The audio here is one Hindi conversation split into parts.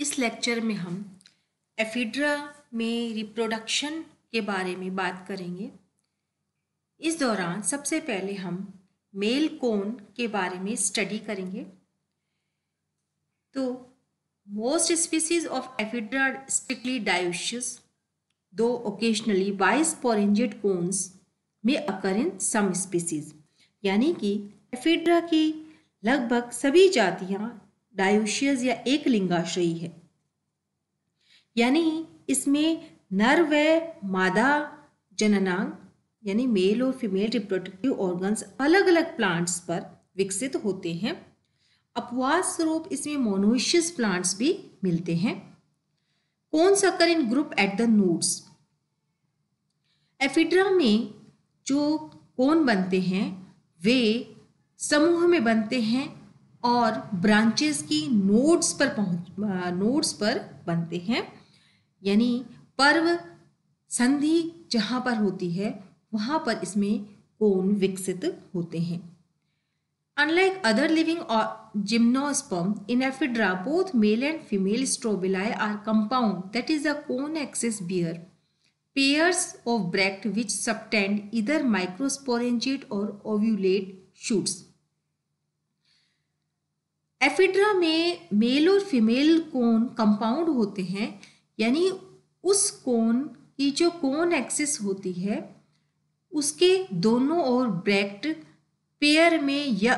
इस लेक्चर में हम एफिड्रा में रिप्रोडक्शन के बारे में बात करेंगे इस दौरान सबसे पहले हम मेल कोन के बारे में स्टडी करेंगे तो most species of Ephedra strictly dioecious though occasionally bisporangiate cons में अकर इन सम स्पीसीज यानी कि एफिड्रा की लगभग सभी जातियाँ डायुशियस या एक लिंगाशयी है यानी इसमें नर व मादा जननांग यानी मेल और फीमेल रिप्रोडक्टिव ऑर्गन्स अलग अलग प्लांट्स पर विकसित होते हैं अपवास स्वरूप इसमें मोनोशियस प्लांट्स भी मिलते हैं cones occur in group at the nodes Ephedra में जो कौन बनते हैं वे समूह में बनते हैं और ब्रांचेस की नोड्स पर पहुंच नोड्स पर बनते हैं यानी पर्व संधि जहाँ पर होती है वहां पर इसमें कोन विकसित होते हैं अनलाइक अदर लिविंग और gymnosperm in Ephedra both male and female strobili are compound that is a cone axis bear pairs of bract which subtend either microsporangiate or ovulate shoots Ephedra में मेल और फीमेल कोन कंपाउंड होते हैं यानी उस कोन की जो कोन एक्सिस होती है उसके दोनों ओर ब्रैक्ट पेयर में या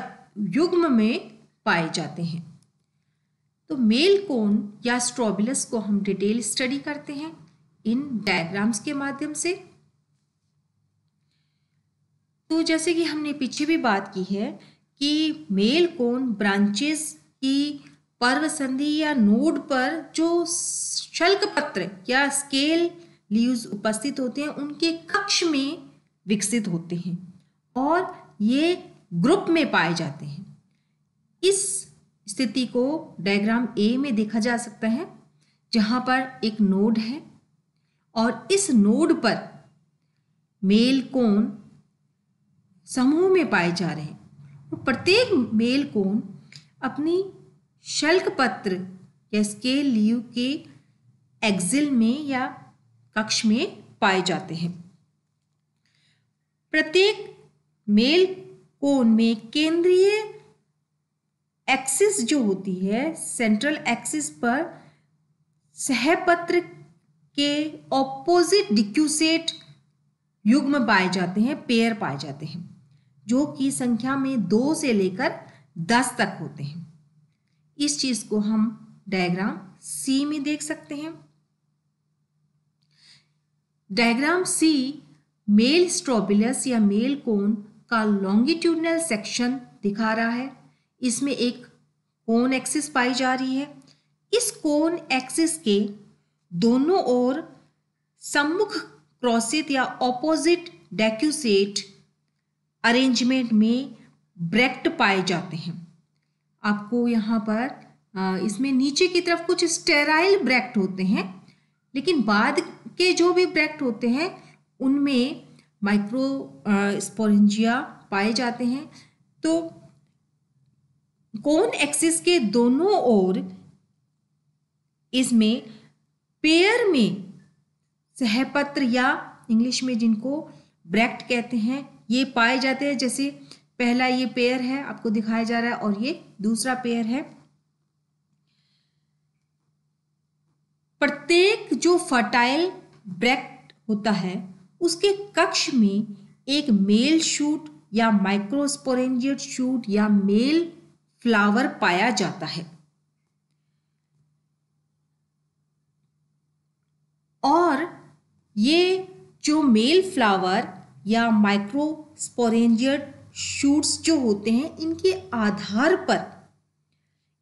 युग्म में पाए जाते हैं तो मेल कोन या स्ट्रॉबिलस को हम डिटेल स्टडी करते हैं इन डायग्राम्स के माध्यम से तो जैसे कि हमने पीछे भी बात की है कि मेल कोन ब्रांचेस कि पर्व संधि या नोड पर जो शल्क पत्र या स्केल लीव्स उपस्थित होते हैं उनके कक्ष में विकसित होते हैं और ये ग्रुप में पाए जाते हैं इस स्थिति को डायग्राम ए में देखा जा सकता है जहाँ पर एक नोड है और इस नोड पर मेल कोण समूह में पाए जा रहे हैं प्रत्येक मेल कोण अपनी शल्क पत्र या स्केल लीव के एक्सिल में या कक्ष में पाए जाते हैं प्रत्येक मेल कोन में केंद्रीय एक्सिस जो होती है सेंट्रल एक्सिस पर सहपत्र के ऑपोजिट डिक्यूसेट युग्म पाए जाते हैं पेयर पाए जाते हैं जो कि संख्या में दो से लेकर दस तक होते हैं इस चीज को हम डायग्राम सी में देख सकते हैं डायग्राम सी मेल स्ट्रोबिलस या मेल कोन का लॉन्गिट्यूडनल सेक्शन दिखा रहा है इसमें एक कोन एक्सिस पाई जा रही है इस कोन एक्सिस के दोनों ओर सम्मुख क्रॉसित या ऑपोजिट डेक्यूसेट अरेंजमेंट में ब्रेक्ट पाए जाते हैं आपको यहाँ पर इसमें नीचे की तरफ कुछ स्टेराइल ब्रैक्ट होते हैं लेकिन बाद के जो भी ब्रैक्ट होते हैं उनमें माइक्रो स्पोरेंजिया पाए जाते हैं तो कौन एक्सिस के दोनों ओर इसमें पेयर में सहपत्र या इंग्लिश में जिनको ब्रैक्ट कहते हैं ये पाए जाते हैं जैसे पहला ये पेयर है आपको दिखाया जा रहा है और ये दूसरा पेयर है प्रत्येक जो फर्टाइल ब्रैक्ट होता है उसके कक्ष में एक मेल शूट या माइक्रोस्पोरेंजियट शूट या मेल फ्लावर पाया जाता है और ये जो मेल फ्लावर या माइक्रोस्पोरेंजियट शूट्स जो होते हैं इनके आधार पर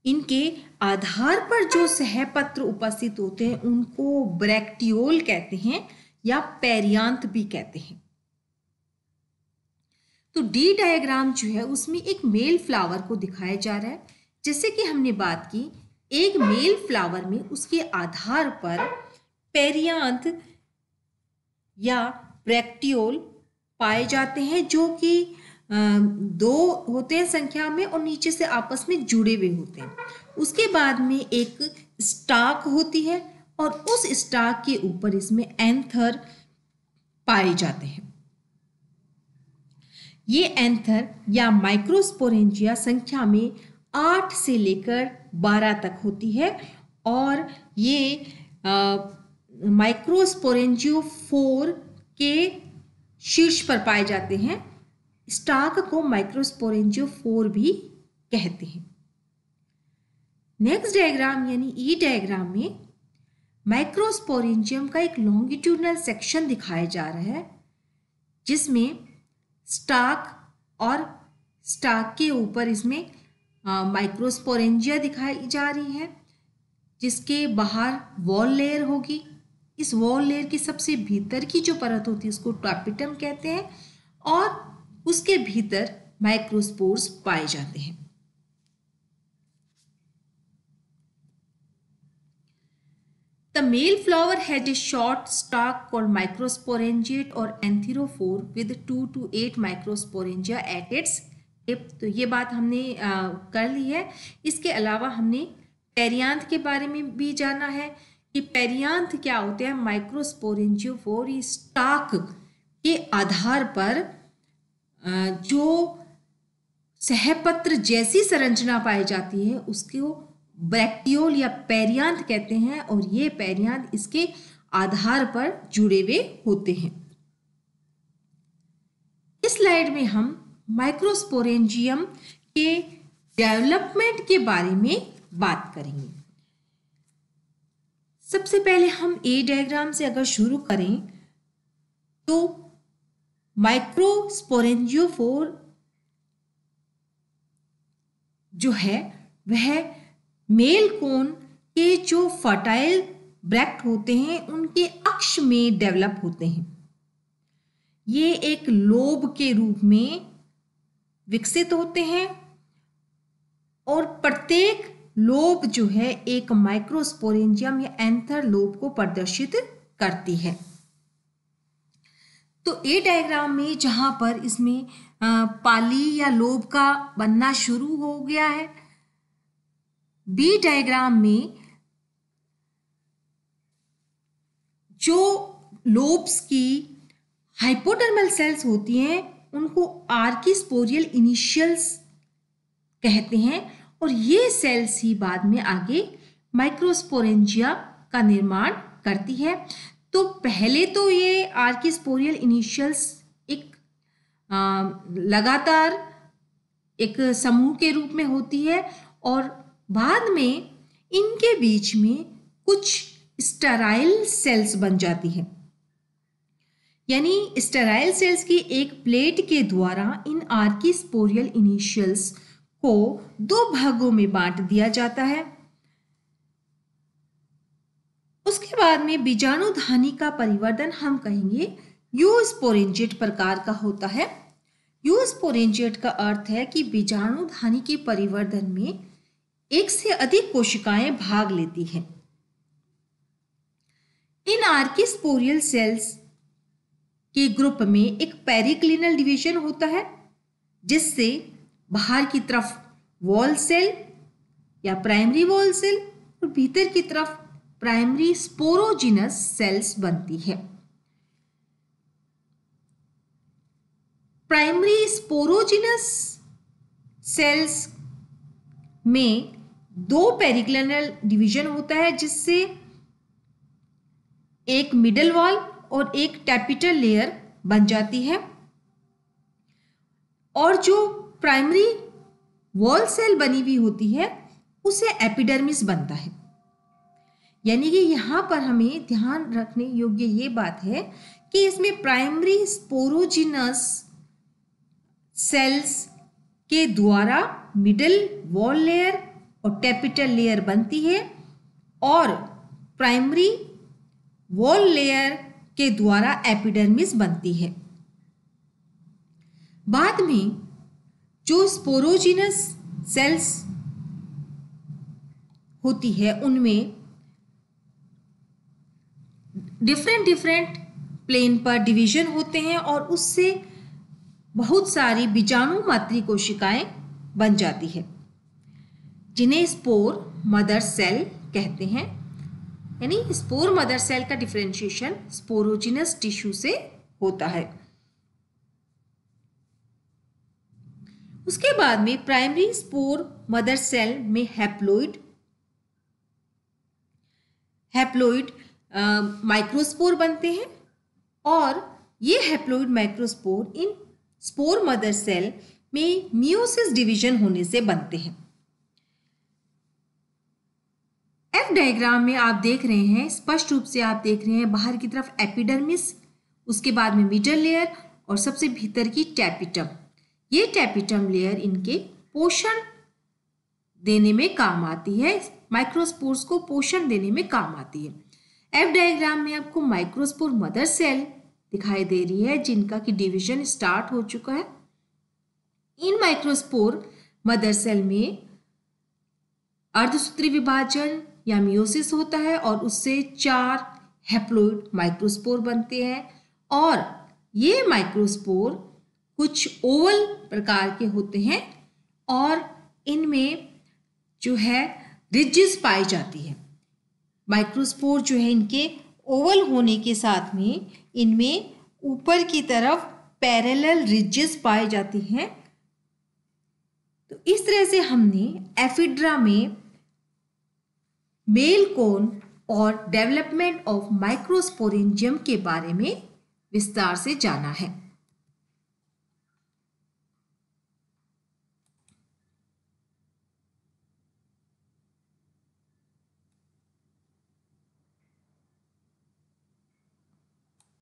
इनके आधार पर जो सहपत्र उपस्थित होते हैं उनको ब्रैक्टियोल कहते हैं या पेरियांत भी कहते हैं तो डी डायग्राम जो है उसमें एक मेल फ्लावर को दिखाया जा रहा है जैसे कि हमने बात की एक मेल फ्लावर में उसके आधार पर पेरियांत या ब्रैक्टियोल पाए जाते हैं जो कि दो होते हैं संख्या में और नीचे से आपस में जुड़े हुए होते हैं उसके बाद में एक स्टाक होती है और उस स्टाक के ऊपर इसमें एंथर पाए जाते हैं ये एंथर या माइक्रोस्पोरेंजिया संख्या में आठ से लेकर बारह तक होती है और ये माइक्रोस्पोरेंजियो फोर के शीर्ष पर पाए जाते हैं स्टाक को माइक्रोस्पोरेंजियो फोर भी कहते हैं नेक्स्ट डायग्राम यानी ई e डायग्राम में माइक्रोस्पोरेंजियम का एक लॉन्गिट्यूडनल सेक्शन दिखाया जा रहा है जिसमें स्टाक और स्टाक के ऊपर इसमें माइक्रोस्पोरेंजिया दिखाई जा रही है जिसके बाहर वॉल लेयर होगी इस वॉल लेयर की सबसे भीतर की जो परत होती है उसको टॉपिटम कहते हैं और उसके भीतर माइक्रोस्पोर्स पाए जाते हैं male flower has a short stalk called microsporangiate और antherophore with two to eight microsporangia at its तो ये बात हमने आ, कर ली है इसके अलावा हमने पेरियांथ के बारे में भी जाना है कि पेरियांथ क्या होते हैं माइक्रोस्पोरेंजियोफोर स्टॉक के आधार पर जो सहपत्र जैसी संरचना पाई जाती है उसको ब्रैक्टियोल या पैरियांत कहते हैं और ये पैरियांत इसके आधार पर जुड़े हुए होते हैं इस स्लाइड में हम माइक्रोस्पोरेंजियम के डेवलपमेंट के बारे में बात करेंगे सबसे पहले हम ए डायग्राम से अगर शुरू करें तो माइक्रोस्पोरेंजियोफोर जो है वह मेल कोन के जो फर्टाइल ब्रैक्ट होते हैं उनके अक्ष में डेवलप होते हैं ये एक लोब के रूप में विकसित होते हैं और प्रत्येक लोब जो है एक माइक्रोस्पोरेंजियम या एंथर लोब को प्रदर्शित करती है तो ए डायग्राम में जहाँ पर इसमें पाली या लोब का बनना शुरू हो गया है बी डायग्राम में जो लोब्स की हाइपोटर्मल सेल्स होती हैं उनको आर्किस्पोरियल इनिशियल्स कहते हैं और ये सेल्स ही बाद में आगे माइक्रोस्पोरेंजिया का निर्माण करती है तो पहले तो ये आर्किस्पोरियल इनिशियल्स एक आ, लगातार एक समूह के रूप में होती है और बाद में इनके बीच में कुछ स्टराइल सेल्स बन जाती है यानी स्टेराइल सेल्स की एक प्लेट के द्वारा इन आर्किस्पोरियल इनिशियल्स को दो भागों में बांट दिया जाता है उसके बाद में बीजाणु धानी का परिवर्तन हम कहेंगे यूस्पोरेंजेट प्रकार का होता है यूस्पोरेंजेट का अर्थ है कि धानी के परिवर्तन में एक से अधिक कोशिकाएं भाग लेती हैं इन आर्किस्पोरियल सेल्स के ग्रुप में एक पेरिक्लिनल डिवीजन होता है जिससे बाहर की तरफ वॉल सेल या प्राइमरी वॉल सेल और भीतर की तरफ प्राइमरी स्पोरोजिनस सेल्स बनती है प्राइमरी स्पोरोजिनस सेल्स में दो पेरिक्लेनल डिवीजन होता है जिससे एक मिडल वॉल और एक टैपिटल लेयर बन जाती है और जो प्राइमरी वॉल सेल बनी हुई होती है उसे एपिडर्मिस बनता है यानी कि यहाँ पर हमें ध्यान रखने योग्य ये बात है कि इसमें प्राइमरी स्पोरोजिनस सेल्स के द्वारा मिडल वॉल लेयर और टेपिटल लेयर बनती है और प्राइमरी वॉल लेयर के द्वारा एपिडर्मिस बनती है बाद में जो स्पोरोजिनस सेल्स होती है उनमें डिफरेंट डिफरेंट प्लेन पर डिवीजन होते हैं और उससे बहुत सारी बीजाणु मात्री कोशिकाएं बन जाती है जिन्हें स्पोर मदर सेल कहते हैं यानी स्पोर मदर सेल का डिफ्रेंशिएशन स्पोरोजिनस टिश्यू से होता है उसके बाद में प्राइमरी स्पोर मदर सेल में हैप्लोइड हैप्लोइड माइक्रोस्पोर बनते हैं और ये हैप्लोइड माइक्रोस्पोर इन स्पोर मदर सेल में मियोसिस डिवीजन होने से बनते हैं एफ डायग्राम में आप देख रहे हैं स्पष्ट रूप से आप देख रहे हैं बाहर की तरफ एपिडर्मिस उसके बाद में मिडल लेयर और सबसे भीतर की टैपिटम ये टैपिटम लेयर इनके पोषण देने में काम आती है माइक्रोस्पोर्स को पोषण देने में काम आती है एफ डायग्राम में आपको माइक्रोस्पोर मदर सेल दिखाई दे रही है जिनका की डिवीजन स्टार्ट हो चुका है इन माइक्रोस्पोर मदर सेल में अर्धसूत्री विभाजन या मियोसिस होता है और उससे चार हेप्लोइड माइक्रोस्पोर बनते हैं और ये माइक्रोस्पोर कुछ ओवल प्रकार के होते हैं और इनमें जो है रिजिस पाई जाती है माइक्रोस्पोर जो है इनके ओवल होने के साथ में इनमें ऊपर की तरफ पैरेलल रिजेस पाए जाते हैं तो इस तरह से हमने एफिड्रा में मेल कोन और डेवलपमेंट ऑफ माइक्रोस्पोरेंजियम के बारे में विस्तार से जाना है